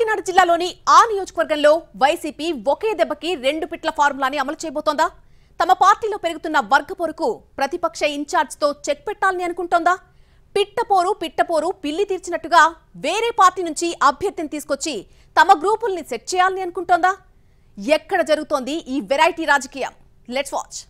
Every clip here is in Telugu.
కాకినాడ జిల్లాలోని ఆ నియోజకవర్గంలో వైసీపీ ఒకే దెబ్బకి రెండు పిట్ల ఫార్ములాని అమలు చేయబోతోందా తమ పార్టీలో పెరుగుతున్న వర్గపోరుకు ప్రతిపక్ష ఇన్ఛార్జ్తో చెక్ పెట్టాలని అనుకుంటోందా పిట్టపోరు పిట్టపోరు పిల్లి తీర్చినట్టుగా వేరే పార్టీ నుంచి అభ్యర్థిని తీసుకొచ్చి తమ గ్రూపుల్ని సెట్ చేయాలని అనుకుంటోందా ఎక్కడ జరుగుతోంది ఈ వెరైటీ రాజకీయం లెట్స్ వాచ్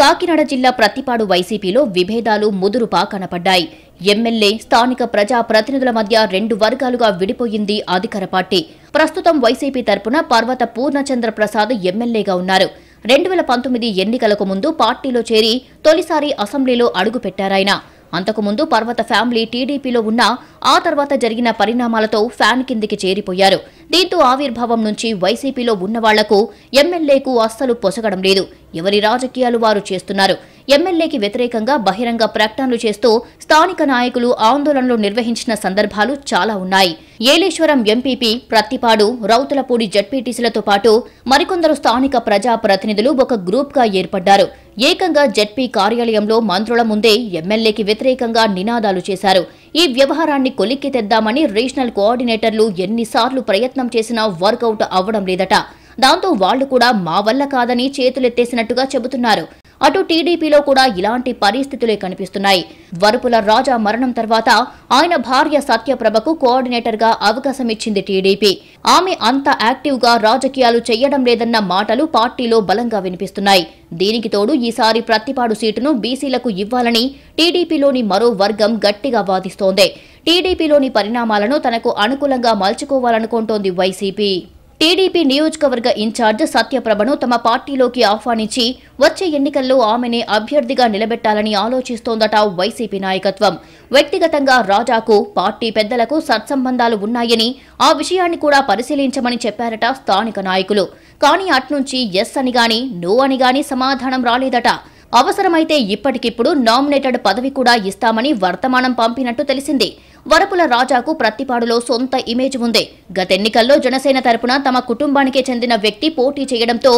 కాకినాడ జిల్లా ప్రతిపాడు వైసీపీలో విభేదాలు ముదురుపా కనపడ్డాయి ఎమ్మెల్యే స్థానిక ప్రజా ప్రతినిధుల మధ్య రెండు వర్గాలుగా విడిపోయింది అధికార పార్టీ ప్రస్తుతం వైసీపీ తరపున పర్వత పూర్ణచంద్ర ప్రసాద్ ఎమ్మెల్యేగా ఉన్నారు రెండు వేల పంతొమ్మిది ఎన్నికలకు ముందు పార్టీలో చేరి తొలిసారి అసెంబ్లీలో అడుగుపెట్టారాయన అంతకుముందు పర్వత ఫ్యామిలీ టీడీపీలో ఉన్నా ఆ తర్వాత జరిగిన పరిణామాలతో ఫ్యాన్ కిందికి చేరిపోయారు దీంతో ఆవిర్భావం నుంచి వైసీపీలో ఉన్నవాళ్లకు ఎమ్మెల్యేకు అస్సలు పొసగడం లేదు ఎవరి రాజకీయాలు వారు చేస్తున్నారు ఎమ్మెల్యేకి వ్యతిరేకంగా బహిరంగ ప్రకటనలు చేస్తూ స్థానిక నాయకులు ఆందోళనలు నిర్వహించిన సందర్భాలు చాలా ఉన్నాయి ఏలేశ్వరం ఎంపీపీ ప్రత్తిపాడు రౌతులపూడి జడ్పీటీసీలతో పాటు మరికొందరు స్థానిక ప్రజాప్రతినిధులు ఒక గ్రూప్గా ఏర్పడ్డారు ఏకంగా జడ్పీ కార్యాలయంలో మంత్రుల ముందే ఎమ్మెల్యేకి వ్యతిరేకంగా నినాదాలు చేశారు ఈ వ్యవహారాన్ని కొలిక్కి తెద్దామని రీజనల్ కోఆర్డినేటర్లు ఎన్నిసార్లు ప్రయత్నం చేసినా వర్కౌట్ అవ్వడం లేదట దాంతో వాళ్లు కూడా మా వల్ల కాదని చేతులెత్తేసినట్టుగా చెబుతున్నారు అటు టీడీపీలో కూడా ఇలాంటి పరిస్థితులే కనిపిస్తున్నాయి వరుపుల రాజా మరణం తర్వాత ఆయన భార్య సత్యప్రభకు కోఆర్డినేటర్గా అవకాశం ఇచ్చింది టీడీపీ ఆమె అంత యాక్టివ్గా రాజకీయాలు చేయడం లేదన్న మాటలు పార్టీలో బలంగా వినిపిస్తున్నాయి దీనికి తోడు ఈసారి ప్రత్తిపాడు సీటును బీసీలకు ఇవ్వాలని టీడీపీలోని మరో వర్గం గట్టిగా వాదిస్తోంది టీడీపీలోని పరిణామాలను తనకు అనుకూలంగా మలుచుకోవాలనుకుంటోంది వైసీపీ టీడీపీ నియోజకవర్గ ఇన్ఛార్జ్ సత్యప్రభను తమ పార్టీలోకి ఆహ్వానించి వచ్చే ఎన్నికల్లో ఆమెనే అభ్యర్థిగా నిలబెట్టాలని ఆలోచిస్తోందట వైసీపీ నాయకత్వం వ్యక్తిగతంగా రాజాకు పార్టీ పెద్దలకు సత్సంబంధాలు ఉన్నాయని ఆ విషయాన్ని కూడా పరిశీలించమని చెప్పారట స్థానిక నాయకులు కానీ అట్నుంచి ఎస్ అని గాని నో అని గాని సమాధానం రాలేదట అవసరమైతే ఇప్పటికిప్పుడు నామినేటెడ్ పదవి కూడా ఇస్తామని వర్తమానం పంపినట్టు తెలిసింది వరపుల రాజాకు ప్రత్తిపాడులో సొంత ఇమేజ్ ఉంది గతెన్నికల్లో జనసేన తరపున తమ కుటుంబానికే చెందిన వ్యక్తి పోటీ చేయడంతో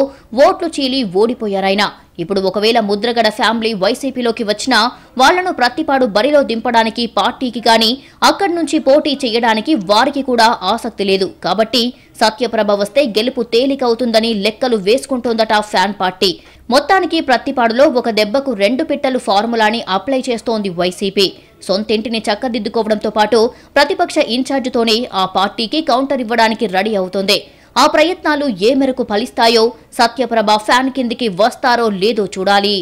ఓట్లు చీలి ఓడిపోయారాయన ఇప్పుడు ఒకవేళ ముద్రగడ ఫ్యామిలీ వైసీపీలోకి వచ్చినా వాళ్లను ప్రత్తిపాడు బరిలో దింపడానికి పార్టీకి గాని అక్కడి నుంచి పోటీ చేయడానికి వారికి కూడా ఆసక్తి లేదు కాబట్టి సత్యప్రభ వస్తే గెలుపు తేలికవుతుందని లెక్కలు వేసుకుంటోందట ఫ్యాన్ పార్టీ మొత్తానికి ప్రత్తిపాడులో ఒక దెబ్బకు రెండు పిట్టలు ఫార్ములాని అప్లై చేస్తోంది వైసీపీ సొంతింటిని చక్కదిద్దుకోవడంతో పాటు ప్రతిపక్ష ఇన్ఛార్జితోనే ఆ పార్టీకి కౌంటర్ ఇవ్వడానికి రెడీ అవుతోంది ఆ ప్రయత్నాలు ఏ మేరకు ఫలిస్తాయో సత్యప్రభ ఫ్యాన్ కిందికి వస్తారో లేదో చూడాలి